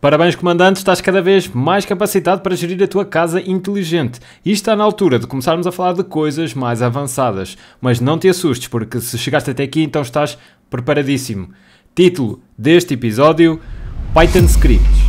Parabéns, comandante, estás cada vez mais capacitado para gerir a tua casa inteligente. E está na altura de começarmos a falar de coisas mais avançadas. Mas não te assustes, porque se chegaste até aqui, então estás preparadíssimo. Título deste episódio: Python Scripts.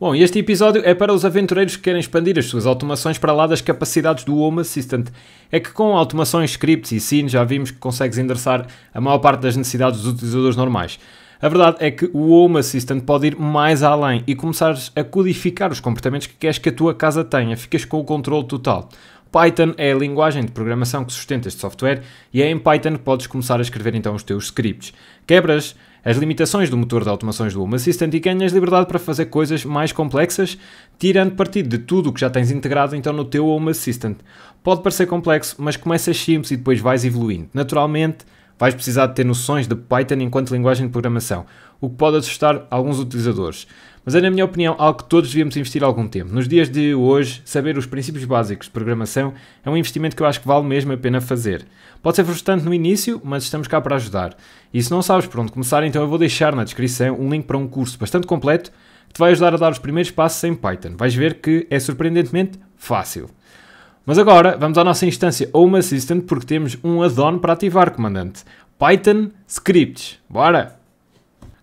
Bom, este episódio é para os aventureiros que querem expandir as suas automações para lá das capacidades do Home Assistant. É que com automações, scripts e sim já vimos que consegues endereçar a maior parte das necessidades dos utilizadores normais. A verdade é que o Home Assistant pode ir mais além e começares a codificar os comportamentos que queres que a tua casa tenha, ficas com o controle total. Python é a linguagem de programação que sustenta este software e é em Python que podes começar a escrever então os teus scripts. Quebras as limitações do motor de automações do Home Assistant e ganhas liberdade para fazer coisas mais complexas, tirando partido de tudo o que já tens integrado então no teu Home Assistant. Pode parecer complexo, mas começas simples e depois vais evoluindo. Naturalmente, vais precisar de ter noções de Python enquanto linguagem de programação, o que pode assustar alguns utilizadores mas é, na minha opinião, algo que todos devíamos investir algum tempo. Nos dias de hoje, saber os princípios básicos de programação é um investimento que eu acho que vale mesmo a pena fazer. Pode ser frustrante no início, mas estamos cá para ajudar. E se não sabes por onde começar, então eu vou deixar na descrição um link para um curso bastante completo que te vai ajudar a dar os primeiros passos em Python. Vais ver que é surpreendentemente fácil. Mas agora vamos à nossa instância Home Assistant porque temos um add-on para ativar, comandante. Python Scripts. Bora!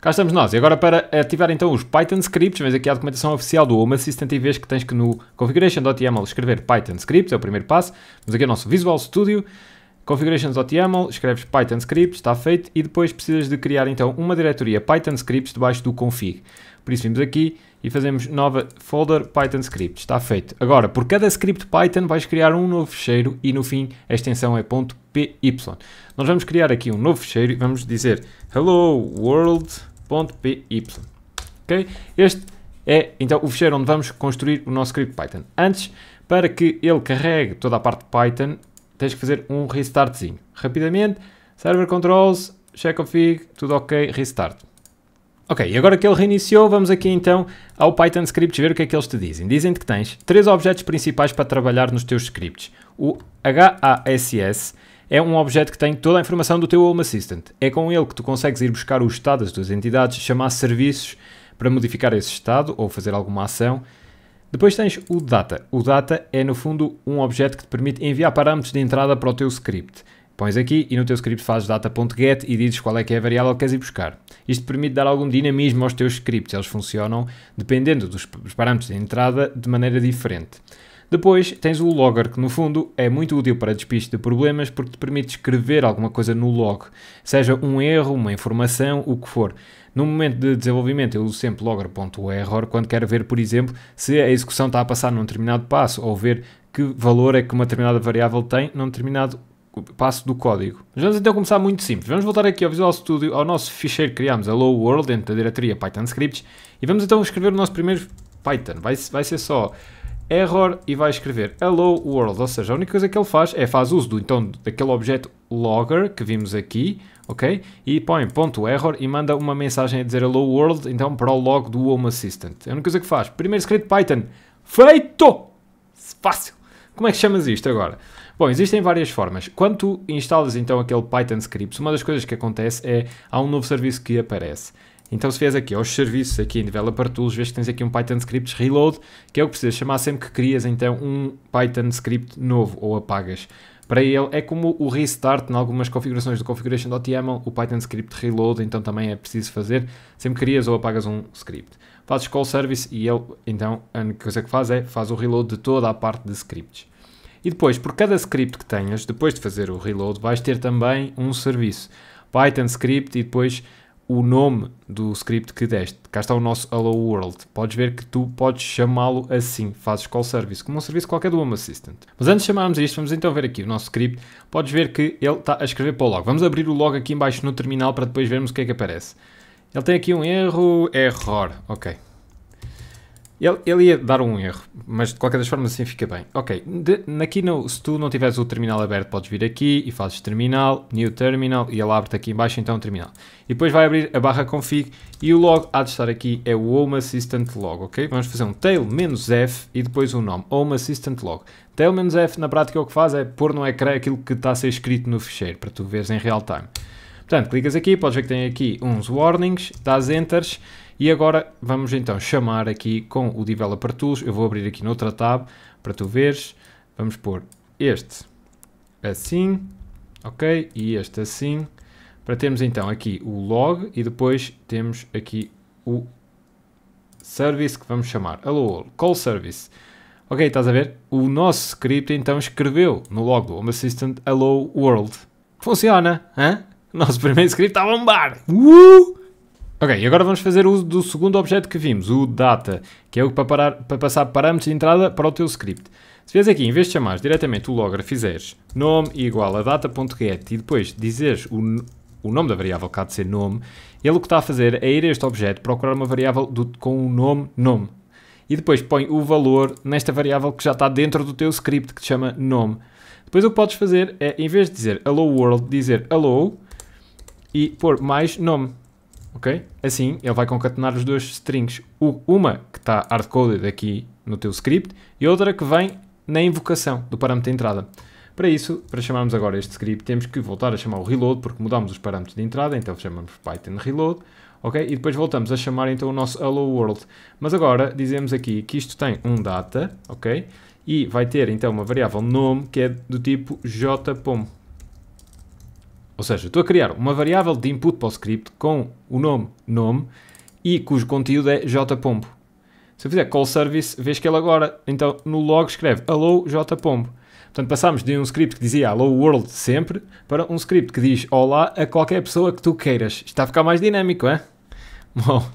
Cá estamos nós. E agora para ativar eh, então os Python scripts, vamos aqui a documentação oficial do Home Assistant e vês que tens que no configuration.yaml escrever Python scripts, é o primeiro passo. Vamos aqui ao nosso Visual Studio, configurations.yaml, escreves Python scripts, está feito, e depois precisas de criar então uma diretoria Python scripts debaixo do config. Por isso vimos aqui e fazemos nova folder Python scripts, está feito. Agora, por cada script Python vais criar um novo fecheiro e no fim a extensão é .py. Nós vamos criar aqui um novo fecheiro e vamos dizer hello world .py. Okay? Este é então o ficheiro onde vamos construir o nosso script Python. Antes, para que ele carregue toda a parte de Python, tens que fazer um restartzinho. Rapidamente, server controls, check config, tudo ok, restart. Ok, e agora que ele reiniciou, vamos aqui então ao Python Scripts ver o que é que eles te dizem. Dizem-te que tens três objetos principais para trabalhar nos teus scripts. O HASS, é um objeto que tem toda a informação do teu Home Assistant. É com ele que tu consegues ir buscar o estado das tuas entidades, chamar serviços para modificar esse estado ou fazer alguma ação. Depois tens o data. O data é no fundo um objeto que te permite enviar parâmetros de entrada para o teu script. Pões aqui e no teu script fazes data.get e dizes qual é que é a variável que queres ir buscar. Isto permite dar algum dinamismo aos teus scripts, eles funcionam dependendo dos parâmetros de entrada de maneira diferente. Depois tens o logger, que no fundo é muito útil para despiste de problemas porque te permite escrever alguma coisa no log, seja um erro, uma informação, o que for. No momento de desenvolvimento eu uso sempre logger.error quando quero ver, por exemplo, se a execução está a passar num determinado passo ou ver que valor é que uma determinada variável tem num determinado passo do código. Mas vamos então começar muito simples. Vamos voltar aqui ao Visual Studio, ao nosso ficheiro que criámos, Hello World, dentro da diretoria Python Scripts, e vamos então escrever o nosso primeiro Python. Vai, vai ser só error e vai escrever hello world, ou seja, a única coisa que ele faz é faz uso do, então, daquele objeto logger que vimos aqui, ok? E põe ponto error e manda uma mensagem a dizer hello world, então para o log do Home Assistant. É a única coisa que faz. Primeiro script Python. Feito! Fácil! Como é que chamas isto agora? Bom, existem várias formas. Quando tu instalas então aquele Python script, uma das coisas que acontece é há um novo serviço que aparece. Então se vês aqui aos serviços, aqui em Developer Tools, vês que tens aqui um Python Scripts Reload, que é o que precisas chamar sempre que crias então um Python Script novo ou apagas. Para ele é como o restart em algumas configurações do configuration.yaml, o Python Script Reload, então também é preciso fazer, sempre crias ou apagas um script. Fazes call service e ele, então, a coisa que faz é, faz o reload de toda a parte de scripts. E depois, por cada script que tenhas, depois de fazer o reload, vais ter também um serviço. Python script e depois o nome do script que deste. Cá está o nosso Hello World. Podes ver que tu podes chamá-lo assim. Fazes call service, como um serviço qualquer do Home Assistant. Mas antes de chamarmos isto, vamos então ver aqui o nosso script. Podes ver que ele está a escrever para o log. Vamos abrir o log aqui embaixo no terminal para depois vermos o que é que aparece. Ele tem aqui um erro, error, ok. Ele, ele, ia dar um erro, mas de qualquer das formas assim fica bem. Ok, de, aqui no, se tu não tiveres o terminal aberto, podes vir aqui e fazes terminal, new terminal e ele abre-te aqui embaixo, então terminal. E depois vai abrir a barra config e o log há de estar aqui, é o Home Assistant log, ok? Vamos fazer um tail-f e depois o um nome, Home Assistant log. Tail-f na prática é o que faz é pôr no ecrã aquilo que está a ser escrito no ficheiro, para tu veres em real time. Portanto, clicas aqui, podes ver que tem aqui uns warnings, dás enters e agora vamos então chamar aqui com o Developer Tools. Eu vou abrir aqui noutra tab para tu veres. Vamos pôr este assim, ok? E este assim, para termos então aqui o log e depois temos aqui o service que vamos chamar. Hello, call service. Ok, estás a ver? O nosso script então escreveu no log do Home Assistant Hello World. Funciona, hein? Nosso primeiro script está a bombar! Uh! Ok, e agora vamos fazer uso do segundo objeto que vimos, o data, que é o para, parar, para passar parâmetros de entrada para o teu script. Se vês aqui, em vez de chamares diretamente o logger, fizeres nome igual a data.get e depois dizeres o, o nome da variável, que há de ser nome, ele o que está a fazer é ir a este objeto procurar uma variável do, com o um nome nome. E depois põe o valor nesta variável que já está dentro do teu script, que te chama nome. Depois o que podes fazer é, em vez de dizer hello world, dizer hello e pôr mais nome ok? Assim, ele vai concatenar os dois strings. O, uma que está hardcoded aqui no teu script e outra que vem na invocação do parâmetro de entrada. Para isso, para chamarmos agora este script, temos que voltar a chamar o reload, porque mudámos os parâmetros de entrada, então chamamos Python reload, ok? E depois voltamos a chamar então o nosso hello world. Mas agora dizemos aqui que isto tem um data, ok? E vai ter então uma variável nome que é do tipo jpom, ou seja, estou a criar uma variável de input para o script com o nome nome e cujo conteúdo é jpombo. Se eu fizer call service, vês que ele agora, então no log escreve hello jpombo. Portanto, passámos de um script que dizia hello world sempre para um script que diz olá a qualquer pessoa que tu queiras. Está a ficar mais dinâmico, é? Bom,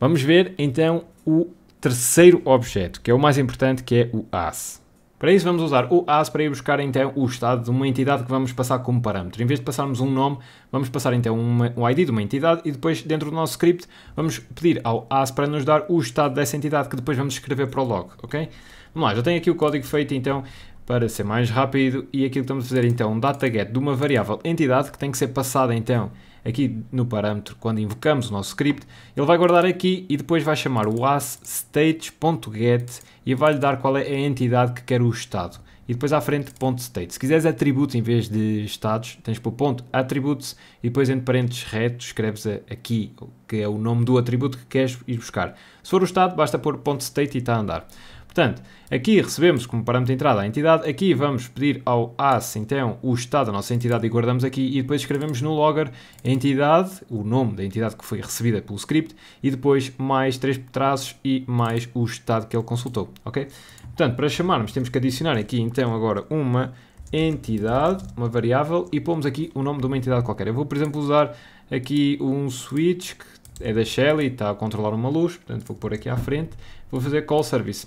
vamos ver então o terceiro objeto, que é o mais importante, que é o AS. Para isso vamos usar o as para ir buscar então o estado de uma entidade que vamos passar como parâmetro. Em vez de passarmos um nome, vamos passar então uma, um ID de uma entidade e depois dentro do nosso script vamos pedir ao as para nos dar o estado dessa entidade que depois vamos escrever para o log, ok? Vamos lá, já tenho aqui o código feito então para ser mais rápido e aquilo que estamos a fazer então um data get de uma variável entidade que tem que ser passada então aqui no parâmetro quando invocamos o nosso script, ele vai guardar aqui e depois vai chamar o as states.get e vai-lhe dar qual é a entidade que quer o Estado. E depois à frente, ponto state. Se quiseres atributos em vez de estados, tens por ponto attributes e depois entre parênteses reto escreves aqui, que é o nome do atributo que queres ir buscar. Se for o estado, basta pôr ponto state e está a andar. Portanto, aqui recebemos como parâmetro de entrada a entidade, aqui vamos pedir ao AS então o estado da nossa entidade e guardamos aqui e depois escrevemos no logger a entidade, o nome da entidade que foi recebida pelo script e depois mais três traços e mais o estado que ele consultou, ok? Portanto, para chamarmos temos que adicionar aqui então agora uma entidade, uma variável e pomos aqui o nome de uma entidade qualquer. Eu vou por exemplo usar aqui um switch que é da Shelly, está a controlar uma luz, portanto vou pôr aqui à frente, vou fazer call service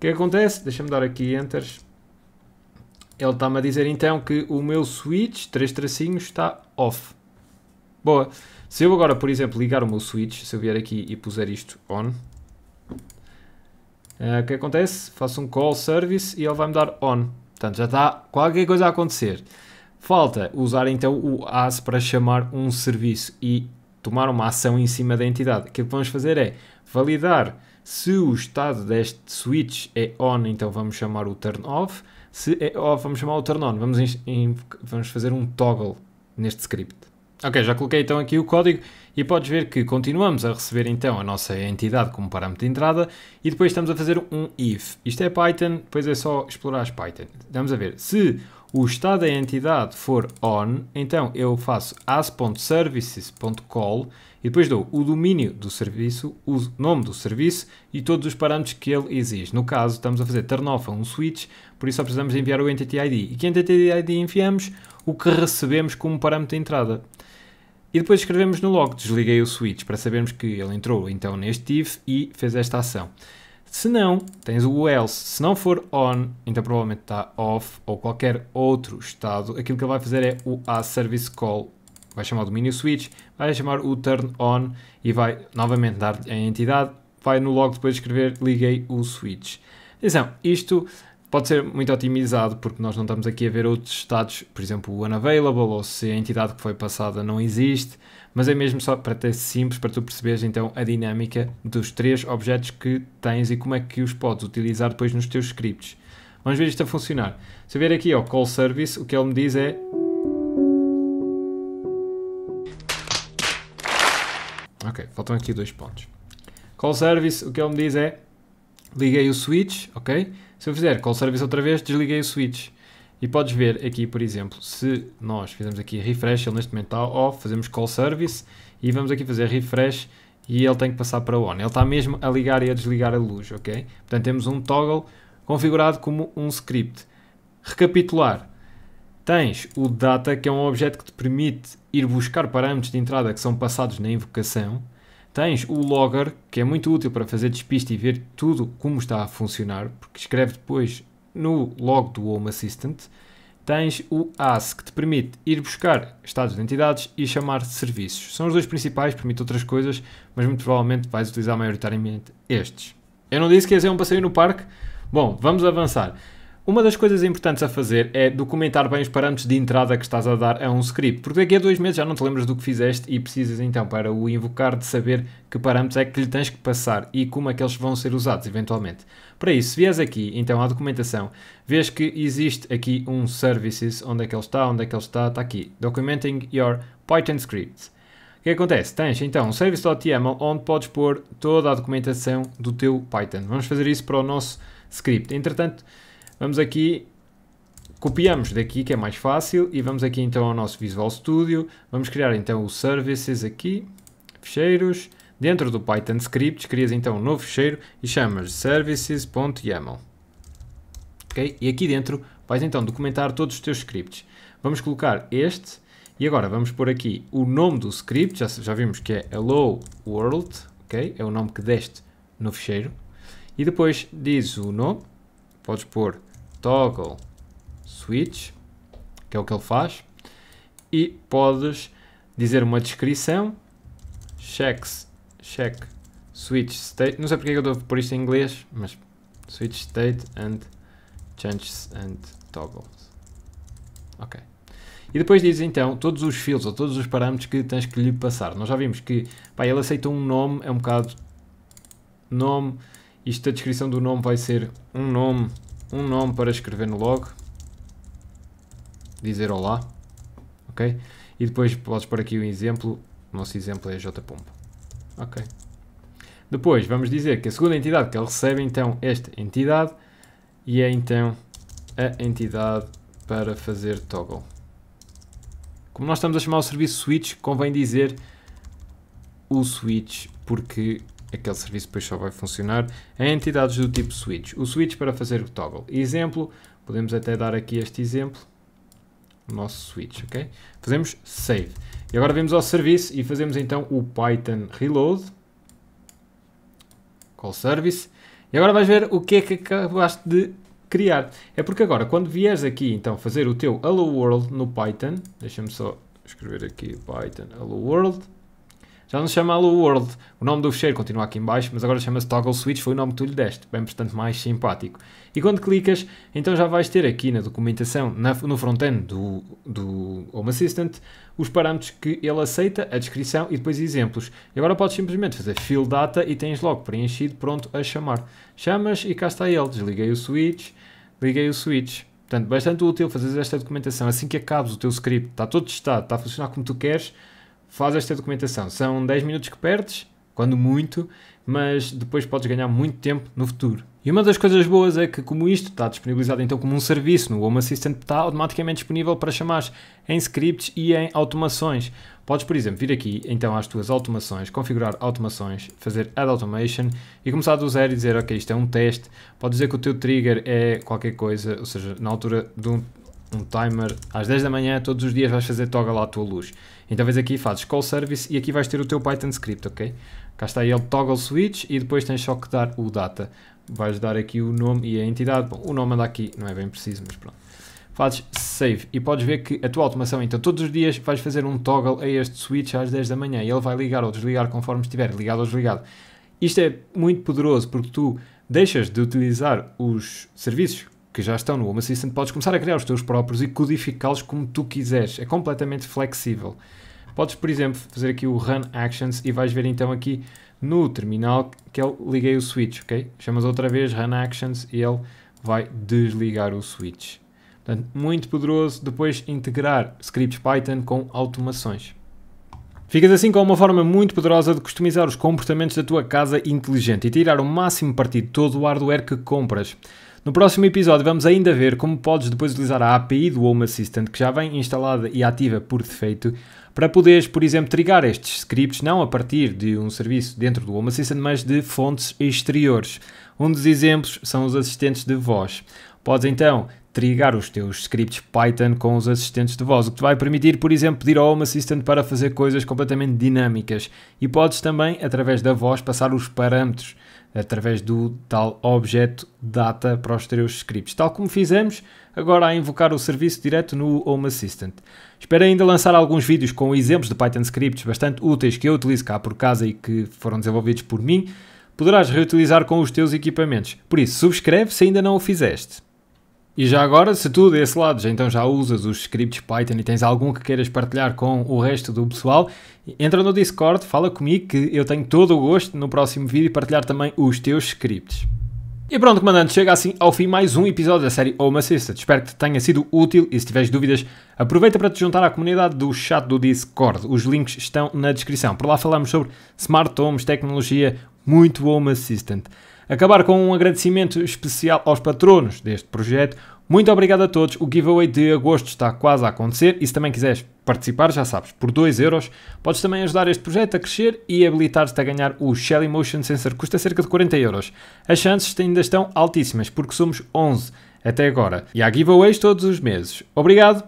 que acontece? Deixa-me dar aqui enters. Ele está-me a dizer então que o meu switch, três tracinhos, está off. Boa. Se eu agora, por exemplo, ligar o meu switch, se eu vier aqui e puser isto on, eh, o uh, que acontece? Faço um call service e ele vai-me dar on. Portanto, já está qualquer coisa a acontecer. Falta usar então o as para chamar um serviço e tomar uma ação em cima da entidade. O é que vamos fazer é validar se o estado deste switch é on, então vamos chamar o turn off. Se é off, vamos chamar o turn on. Vamos, vamos fazer um toggle neste script. Ok, já coloquei então aqui o código e podes ver que continuamos a receber então a nossa entidade como parâmetro de entrada e depois estamos a fazer um if. Isto é Python, depois é só explorar as Python. Vamos a ver se o estado da entidade for on, então eu faço as.services.call e depois dou o domínio do serviço, o nome do serviço e todos os parâmetros que ele exige. No caso, estamos a fazer turn off a um switch, por isso só precisamos enviar o Entity ID. E que Entity ID enviamos? O que recebemos como parâmetro de entrada. E depois escrevemos no log, desliguei o switch, para sabermos que ele entrou então neste if e fez esta ação. Se não, tens o else. Se não for on, então provavelmente está off ou qualquer outro estado. Aquilo que ele vai fazer é o a service call. Vai chamar o domínio switch, vai chamar o turn on e vai novamente dar a entidade. Vai no log depois escrever liguei o switch. Atenção, isto pode ser muito otimizado porque nós não estamos aqui a ver outros estados, por exemplo, o unavailable ou se a entidade que foi passada não existe, mas é mesmo só para ter simples, para tu perceberes então a dinâmica dos três objetos que tens e como é que os podes utilizar depois nos teus scripts. Vamos ver isto a funcionar. Se eu ver aqui ao call service, o que ele me diz é Ok, faltam aqui dois pontos. Call service, o que ele me diz é liguei o switch, ok? Se eu fizer call service outra vez, desliguei o switch. E podes ver aqui, por exemplo, se nós fizermos aqui refresh, ele neste momento está off, fazemos call service e vamos aqui fazer refresh e ele tem que passar para on. Ele está mesmo a ligar e a desligar a luz, ok? Portanto, temos um toggle configurado como um script. Recapitular. Tens o data, que é um objeto que te permite ir buscar parâmetros de entrada que são passados na invocação, Tens o logger, que é muito útil para fazer despiste e ver tudo como está a funcionar, porque escreve depois no log do Home Assistant. Tens o AS, que te permite ir buscar estados de entidades e chamar serviços. São os dois principais, permite outras coisas, mas muito provavelmente vais utilizar maioritariamente estes. Eu não disse que ia ser um passeio no parque? Bom, vamos avançar. Uma das coisas importantes a fazer é documentar bem os parâmetros de entrada que estás a dar a um script, porque daqui a dois meses já não te lembras do que fizeste e precisas então para o invocar de saber que parâmetros é que lhe tens que passar e como é que eles vão ser usados eventualmente. Para isso, se vies aqui então à documentação, vês que existe aqui um services, onde é que ele está, onde é que ele está, está aqui, documenting your Python scripts. O que acontece? Tens então um service.yml onde podes pôr toda a documentação do teu Python. Vamos fazer isso para o nosso script. Entretanto, Vamos aqui, copiamos daqui que é mais fácil e vamos aqui então ao nosso Visual Studio. Vamos criar então o Services aqui, ficheiros. Dentro do Python scripts crias então um novo ficheiro e chamas services.yaml. Okay? E aqui dentro vais então documentar todos os teus scripts. Vamos colocar este e agora vamos pôr aqui o nome do script, já, já vimos que é hello world, okay? é o nome que deste no ficheiro. E depois diz o nome, podes pôr toggle switch, que é o que ele faz, e podes dizer uma descrição, checks, check switch state, não sei porque é eu estou por isto em inglês, mas switch state and changes and toggles. Ok. E depois diz então todos os fields ou todos os parâmetros que tens que lhe passar. Nós já vimos que pá, ele aceita um nome, é um bocado nome, isto a descrição do nome vai ser um nome um nome para escrever no log, dizer olá, ok? E depois podes pôr aqui o um exemplo, o nosso exemplo é jpomp, ok? Depois vamos dizer que a segunda entidade que ele recebe então esta entidade e é então a entidade para fazer toggle. Como nós estamos a chamar o serviço switch, convém dizer o switch porque aquele serviço depois só vai funcionar em entidades do tipo switch. O switch para fazer o toggle. Exemplo, podemos até dar aqui este exemplo, o nosso switch, ok? Fazemos save. E agora vemos ao serviço e fazemos então o python reload, call service, e agora vais ver o que é que acabaste de criar. É porque agora, quando vieres aqui então fazer o teu hello world no python, deixa-me só escrever aqui python hello world, já não se chama Hello World. O nome do fecheiro continua aqui embaixo, mas agora chama-se Toggle Switch, foi o nome que tu lhe deste, bem portanto mais simpático. E quando clicas, então já vais ter aqui na documentação, na, no front-end do, do Home Assistant, os parâmetros que ele aceita, a descrição e depois exemplos. E agora podes simplesmente fazer fill data e tens logo preenchido, pronto a chamar. Chamas e cá está ele. Desliguei o switch, liguei o switch. Portanto, bastante útil fazer esta documentação assim que acabes o teu script, está todo testado, está a funcionar como tu queres, faz esta documentação. São 10 minutos que perdes, quando muito, mas depois podes ganhar muito tempo no futuro. E uma das coisas boas é que, como isto está disponibilizado então como um serviço no Home Assistant, está automaticamente disponível para chamar em scripts e em automações. Podes, por exemplo, vir aqui então às tuas automações, configurar automações, fazer Add Automation e começar do zero e dizer, ok, isto é um teste. Podes dizer que o teu trigger é qualquer coisa, ou seja, na altura de um, um timer. Às 10 da manhã, todos os dias vais fazer toggle à tua luz. Então vês aqui, fazes call service e aqui vais ter o teu Python script, ok? Cá está ele, toggle switch e depois tens só que dar o data. Vais dar aqui o nome e a entidade. Bom, o nome anda aqui, não é bem preciso, mas pronto. Fazes save e podes ver que a tua automação, então todos os dias vais fazer um toggle a este switch às 10 da manhã e ele vai ligar ou desligar conforme estiver, ligado ou desligado. Isto é muito poderoso porque tu deixas de utilizar os serviços que já estão no Home Assistant, podes começar a criar os teus próprios e codificá-los como tu quiseres. É completamente flexível. Podes, por exemplo, fazer aqui o Run Actions e vais ver então aqui no terminal que eu liguei o switch, ok? Chamas outra vez Run Actions e ele vai desligar o switch. Portanto, muito poderoso. Depois integrar scripts Python com automações. Ficas assim com uma forma muito poderosa de customizar os comportamentos da tua casa inteligente e tirar o máximo partido de todo o hardware que compras. No próximo episódio vamos ainda ver como podes depois utilizar a API do Home Assistant, que já vem instalada e ativa por defeito, para poderes, por exemplo, trigar estes scripts não a partir de um serviço dentro do Home Assistant, mas de fontes exteriores. Um dos exemplos são os assistentes de voz. Podes então trigar os teus scripts Python com os assistentes de voz, o que te vai permitir, por exemplo, pedir ao Home Assistant para fazer coisas completamente dinâmicas. E podes também, através da voz, passar os parâmetros através do tal objeto data para os teus scripts, tal como fizemos agora a invocar o serviço direto no Home Assistant. Espero ainda lançar alguns vídeos com exemplos de Python scripts bastante úteis que eu utilizo cá por casa e que foram desenvolvidos por mim. Poderás reutilizar com os teus equipamentos. Por isso, subscreve se ainda não o fizeste. E já agora, se tu desse lado já, então já usas os scripts Python e tens algum que queiras partilhar com o resto do pessoal, entra no Discord, fala comigo que eu tenho todo o gosto no próximo vídeo partilhar também os teus scripts. E pronto, comandante, chega assim ao fim mais um episódio da série Home Assistant. Espero que te tenha sido útil e se tiveres dúvidas, aproveita para te juntar à comunidade do chat do Discord. Os links estão na descrição. Por lá falamos sobre smart homes, tecnologia, muito Home Assistant. Acabar com um agradecimento especial aos patronos deste projeto. Muito obrigado a todos. O giveaway de agosto está quase a acontecer e se também quiseres participar, já sabes, por 2 euros, podes também ajudar este projeto a crescer e habilitar-te a ganhar o Shelly Motion Sensor, custa cerca de 40 euros. As chances ainda estão altíssimas, porque somos 11 até agora. E há giveaways todos os meses. Obrigado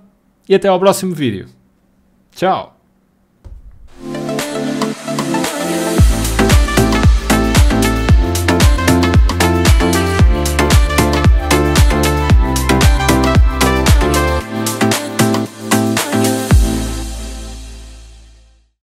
e até ao próximo vídeo. Tchau!